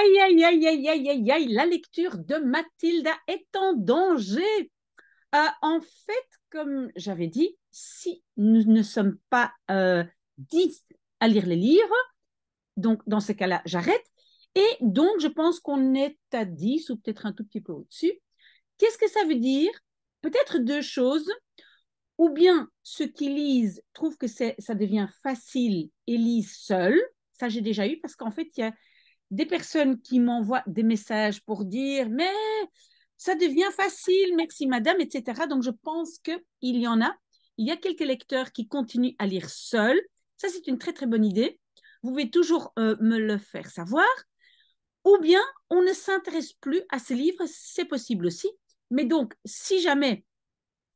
Aïe, aïe, aïe, aïe, aïe, aïe, aïe, la lecture de Mathilda est en danger. Euh, en fait, comme j'avais dit, si nous ne sommes pas euh, dix à lire les livres, donc dans ce cas-là, j'arrête. Et donc, je pense qu'on est à dix ou peut-être un tout petit peu au-dessus. Qu'est-ce que ça veut dire Peut-être deux choses. Ou bien ceux qui lisent trouvent que ça devient facile et lisent seuls. Ça, j'ai déjà eu parce qu'en fait, il y a des personnes qui m'envoient des messages pour dire mais ça devient facile, merci madame, etc. Donc je pense qu'il y en a. Il y a quelques lecteurs qui continuent à lire seuls. Ça, c'est une très très bonne idée. Vous pouvez toujours euh, me le faire savoir. Ou bien on ne s'intéresse plus à ce livre. c'est possible aussi. Mais donc, si jamais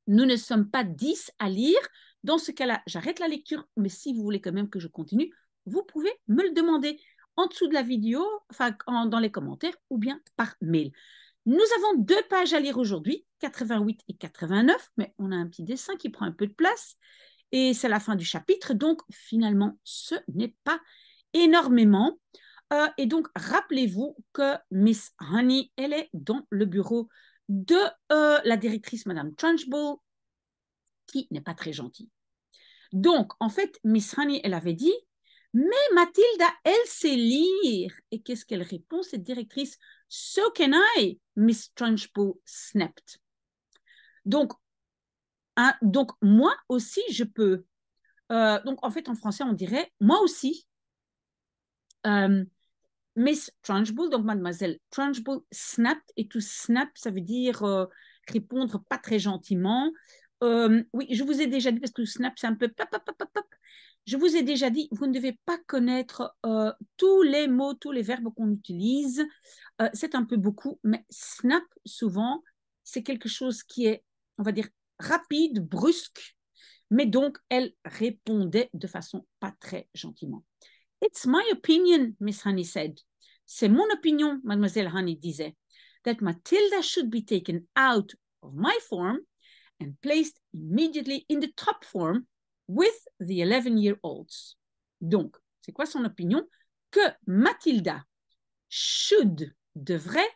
nous ne sommes pas dix à lire, dans ce cas-là, j'arrête la lecture. Mais si vous voulez quand même que je continue, vous pouvez me le demander en dessous de la vidéo, enfin dans les commentaires ou bien par mail. Nous avons deux pages à lire aujourd'hui, 88 et 89, mais on a un petit dessin qui prend un peu de place et c'est la fin du chapitre, donc finalement ce n'est pas énormément. Euh, et donc rappelez-vous que Miss Honey, elle est dans le bureau de euh, la directrice Madame Trunchbull, qui n'est pas très gentille. Donc en fait, Miss Honey, elle avait dit mais Mathilda, elle sait lire. Et qu'est-ce qu'elle répond, cette directrice So can I, Miss Trunchbull snapped. Donc, hein, donc, moi aussi, je peux. Euh, donc, en fait, en français, on dirait moi aussi. Euh, Miss Trunchbull, donc mademoiselle Trunchbull, snapped. Et tout snap, ça veut dire euh, répondre pas très gentiment. oui, je vous ai déjà dit, parce que snap, c'est un peu pop, pop, pop, pop. Je vous ai déjà dit, vous ne devez pas connaître euh, tous les mots, tous les verbes qu'on utilise. Euh, c'est un peu beaucoup, mais snap, souvent, c'est quelque chose qui est, on va dire, rapide, brusque, mais donc elle répondait de façon pas très gentiment. It's my opinion, Miss Honey said. C'est mon opinion, Mademoiselle Honey disait, that Matilda should be taken out of my form and placed immediately in the top form with the 11-year-olds. Donc, c'est quoi son opinion Que Mathilda should, devrait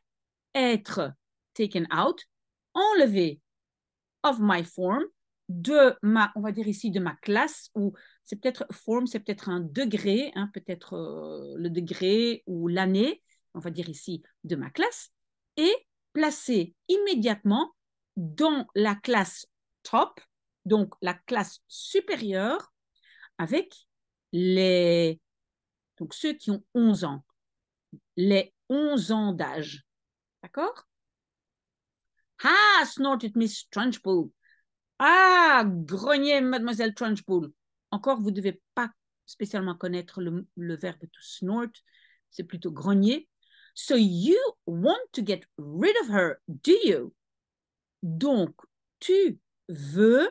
être taken out, enlevée of my form, de ma, on va dire ici, de ma classe, ou c'est peut-être form, c'est peut-être un degré, hein, peut-être euh, le degré ou l'année, on va dire ici, de ma classe, et placée immédiatement dans la classe top, donc la classe supérieure, avec les, donc ceux qui ont 11 ans, les 11 ans d'âge. D'accord Ah, snorted Miss Trunchbull. Ah, grognait Mademoiselle Trunchbull. Encore, vous ne devez pas spécialement connaître le, le verbe to snort, c'est plutôt grogner. So you want to get rid of her, do you? Donc, tu veux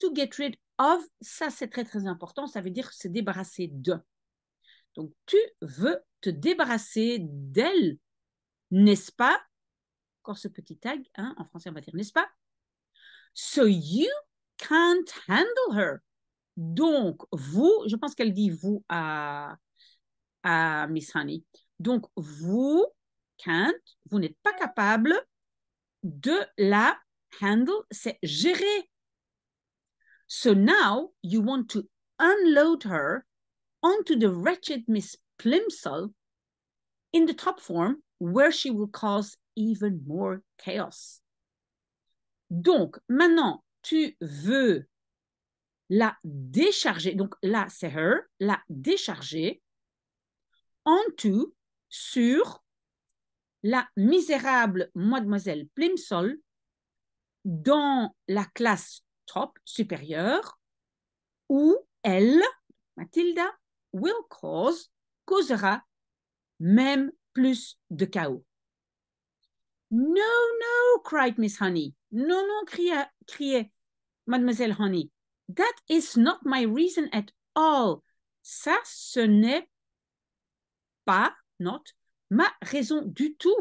To get rid of, ça c'est très très important, ça veut dire se débarrasser de. Donc tu veux te débarrasser d'elle, n'est-ce pas Encore ce petit tag, hein, en français on va dire n'est-ce pas So you can't handle her. Donc vous, je pense qu'elle dit vous à, à Miss Honey. Donc vous can't, vous n'êtes pas capable de la handle, c'est gérer So now you want to unload her onto the wretched Miss Plimsoll in the top form where she will cause even more chaos. Donc, maintenant, tu veux la décharger. Donc là, c'est her, la décharger onto, sur la misérable mademoiselle Plimsoll dans la classe trop supérieur, ou elle, Matilda, will cause, causera même plus de chaos. No, no, cried Miss Honey. Non, non, cria, criait Mademoiselle Honey. That is not my reason at all. Ça, ce n'est pas, not, ma raison du tout.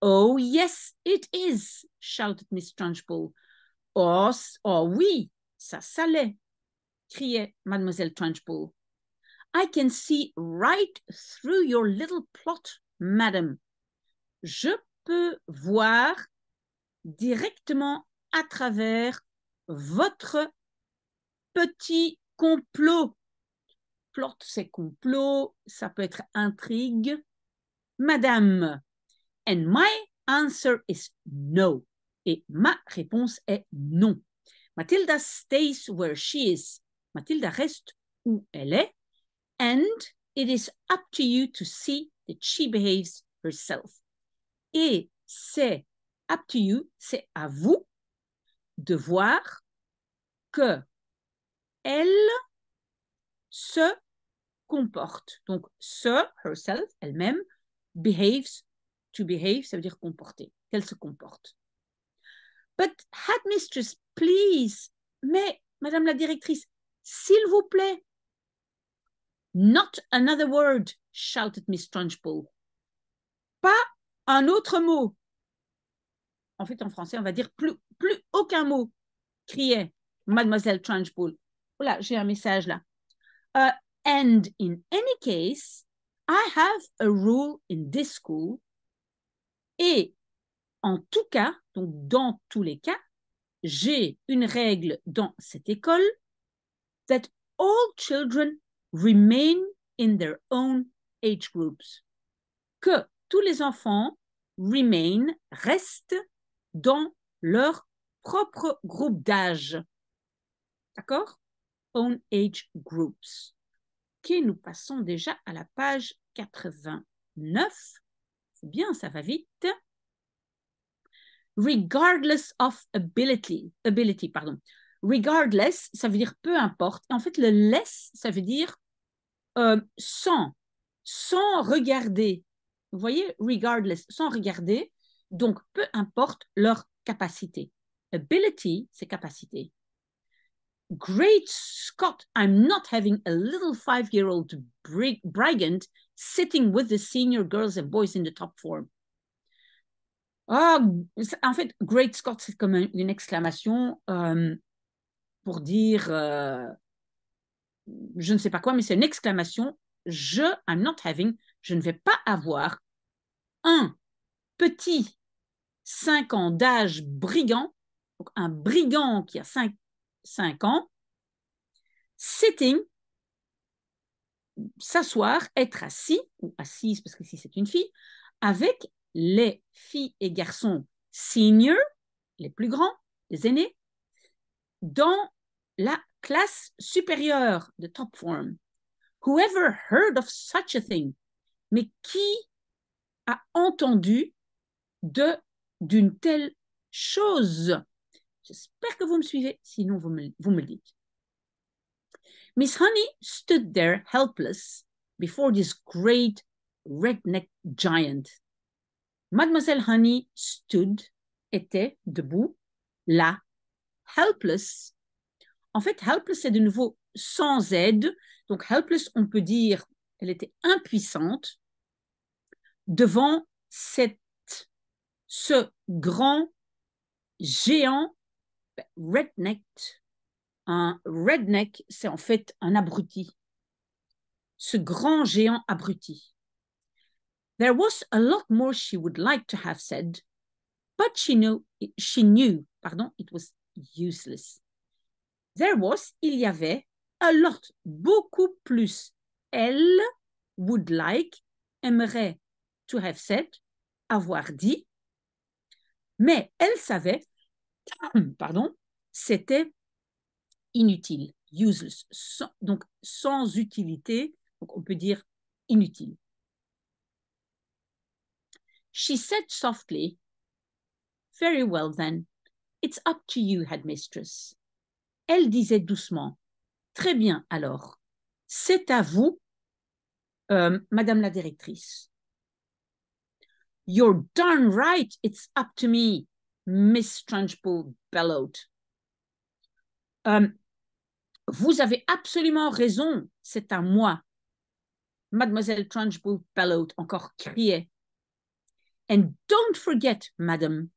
Oh, yes, it is, shouted Miss Trunchbull. Oh, oui, ça salait, criait mademoiselle Trunchbull. I can see right through your little plot, madame. Je peux voir directement à travers votre petit complot. Plot, c'est complot, ça peut être intrigue. Madame, and my answer is no. Et ma réponse est non. Matilda stays where she is. Matilda reste où elle est. And it is up to you to see that she behaves herself. Et c'est up to you, c'est à vous de voir que elle se comporte. Donc, se, herself, elle-même, behaves, to behave, ça veut dire comporter, qu'elle se comporte. But headmistress, please. Mais, madame la directrice, s'il vous plaît. Not another word, shouted Miss Trunchbull. Pas un autre mot. En fait, en français, on va dire plus, plus aucun mot, criait mademoiselle Trunchbull. Voilà, j'ai un message là. Uh, and in any case, I have a rule in this school. Et en tout cas, donc, dans tous les cas, j'ai une règle dans cette école that all children remain in their own age groups. Que tous les enfants remain, restent dans leur propre groupe d'âge. D'accord Own age groups. Ok, nous passons déjà à la page 89. C'est bien, ça va vite regardless of ability, ability pardon. Regardless, ça veut dire peu importe. En fait, le less, ça veut dire euh, sans, sans regarder. Vous voyez, regardless, sans regarder. Donc, peu importe leur capacité. Ability, c'est capacité. Great Scott, I'm not having a little five-year-old brigand sitting with the senior girls and boys in the top form. Ah, en fait, Great Scott, c'est comme une exclamation euh, pour dire euh, je ne sais pas quoi, mais c'est une exclamation. Je, I'm not having, je ne vais pas avoir un petit 5 ans d'âge brigand, un brigand qui a 5, 5 ans, sitting, s'asseoir, être assis, ou assise parce que si c'est une fille, avec les filles et garçons seniors, les plus grands, les aînés, dans la classe supérieure de top form. Whoever heard of such a thing? Mais qui a entendu de d'une telle chose? J'espère que vous me suivez, sinon vous me, vous me le dites. Miss Honey stood there helpless before this great redneck giant. Mademoiselle Honey stood, était debout, là, helpless. En fait, helpless, c'est de nouveau sans aide. Donc, helpless, on peut dire, elle était impuissante devant cette, ce grand géant redneck. Un redneck, c'est en fait un abruti. Ce grand géant abruti. There was a lot more she would like to have said, but she knew, she knew pardon, it was useless. There was, il y avait, a lot, beaucoup plus. Elle would like, aimerait to have said, avoir dit, mais elle savait, pardon, c'était inutile, useless, donc sans utilité, donc on peut dire inutile. She said softly, Very well then, it's up to you, headmistress. Elle disait doucement, Très bien alors, c'est à vous, euh, Madame la directrice. You're darn right, it's up to me, Miss Trunchbull bellowed. Um, vous avez absolument raison, c'est à moi. Mademoiselle Trunchbull bellowed, encore criait. And don't forget, madam,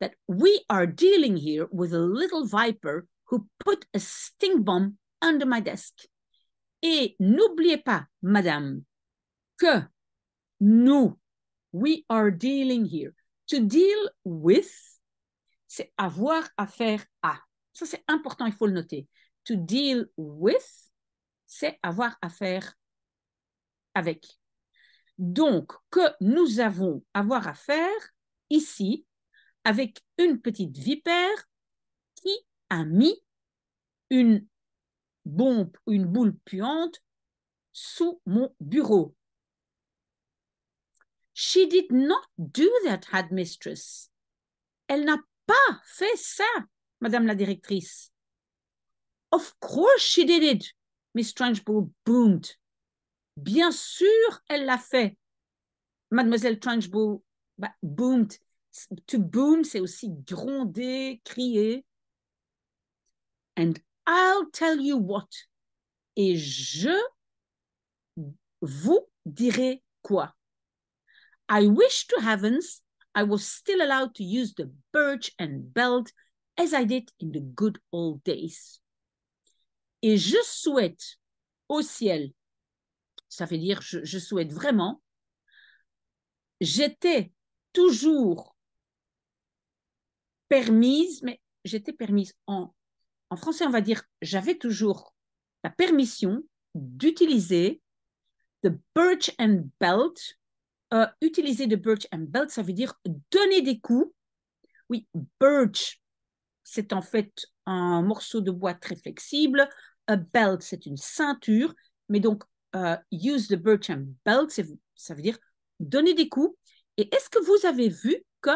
that we are dealing here with a little viper who put a stink bomb under my desk. Et n'oubliez pas, madame, que nous, we are dealing here. To deal with, c'est avoir affaire à. Ça, c'est important, il faut le noter. To deal with, c'est avoir affaire avec. donc que nous avons à voir à faire ici avec une petite vipère qui a mis une bombe, une boule puante sous mon bureau. She did not do that, had mistress. Elle n'a pas fait ça, madame la directrice. Of course she did it, Miss strange boomed. Bien sûr, elle l'a fait. Mademoiselle Trenchbow bah, boomed. To boom, c'est aussi gronder, crier. And I'll tell you what. Et je vous dirai quoi. I wish to heavens I was still allowed to use the birch and belt as I did in the good old days. Et je souhaite au ciel ça veut dire je, je souhaite vraiment, j'étais toujours permise, mais j'étais permise en, en français, on va dire, j'avais toujours la permission d'utiliser the birch and belt. Euh, utiliser the birch and belt, ça veut dire donner des coups. Oui, birch, c'est en fait un morceau de bois très flexible. A belt, c'est une ceinture. Mais donc, euh, use the birch and belt, ça veut dire donner des coups. Et est-ce que vous avez vu que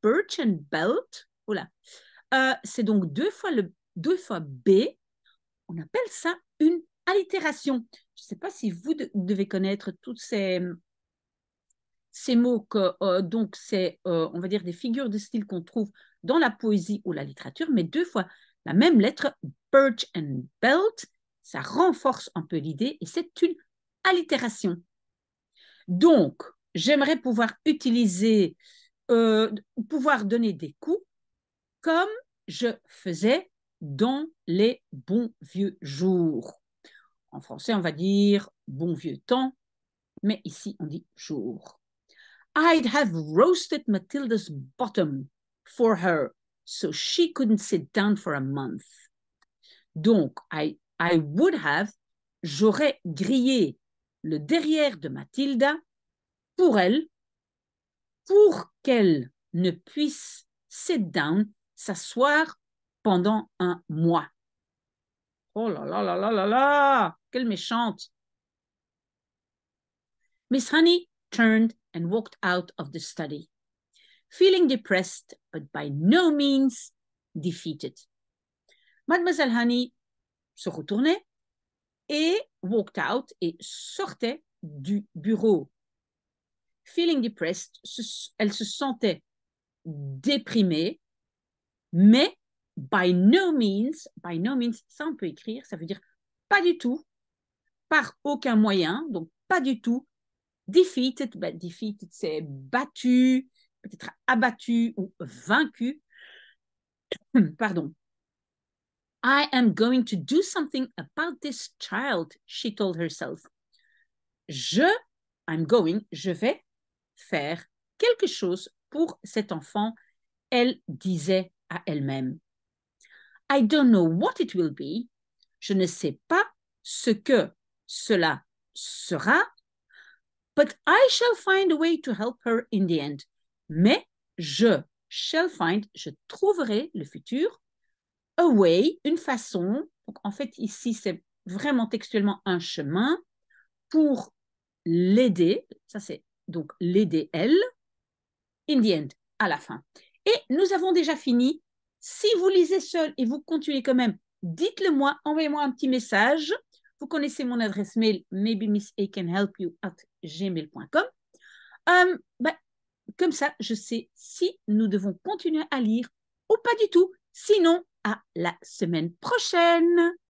birch and belt, voilà, oh euh, c'est donc deux fois le deux fois B, on appelle ça une allitération. Je ne sais pas si vous devez connaître tous ces, ces mots que euh, donc c'est on va dire des figures de style qu'on trouve dans la poésie ou la littérature, mais deux fois la même lettre, birch and belt, ça renforce un peu l'idée et c'est une allitération. Donc, j'aimerais pouvoir utiliser, euh, pouvoir donner des coups comme je faisais dans les bons vieux jours. En français, on va dire bon vieux temps, mais ici, on dit jour. I'd have roasted Matilda's bottom for her, so she couldn't sit down for a month. Donc, I I would have, j'aurais grillé le derrière de Mathilda pour elle, pour qu'elle ne puisse sit down, s'asseoir pendant un mois. Oh là là là là là là, quelle méchante. Miss Honey turned and walked out of the study, feeling depressed but by no means defeated. Mademoiselle Honey se retournait et walked out et sortait du bureau. Feeling depressed, elle se sentait déprimée, mais by no means, by no means, ça on peut écrire, ça veut dire pas du tout, par aucun moyen, donc pas du tout, defeated, bah, defeated c'est battu, peut-être abattu ou vaincu, pardon, I am going to do something about this child, she told herself. Je, I'm going, je vais faire quelque chose pour cet enfant, elle disait à elle-même. I don't know what it will be. Je ne sais pas ce que cela sera, but I shall find a way to help her in the end. Mais je shall find, je trouverai le futur a way, une façon. Donc, en fait, ici, c'est vraiment textuellement un chemin pour l'aider. Ça, c'est donc l'aider elle. In the end, à la fin. Et nous avons déjà fini. Si vous lisez seul et vous continuez quand même, dites-le moi, envoyez-moi un petit message. Vous connaissez mon adresse mail, maybe miss A can help you at gmail.com. Euh, bah, comme ça, je sais si nous devons continuer à lire ou pas du tout. Sinon, à la semaine prochaine.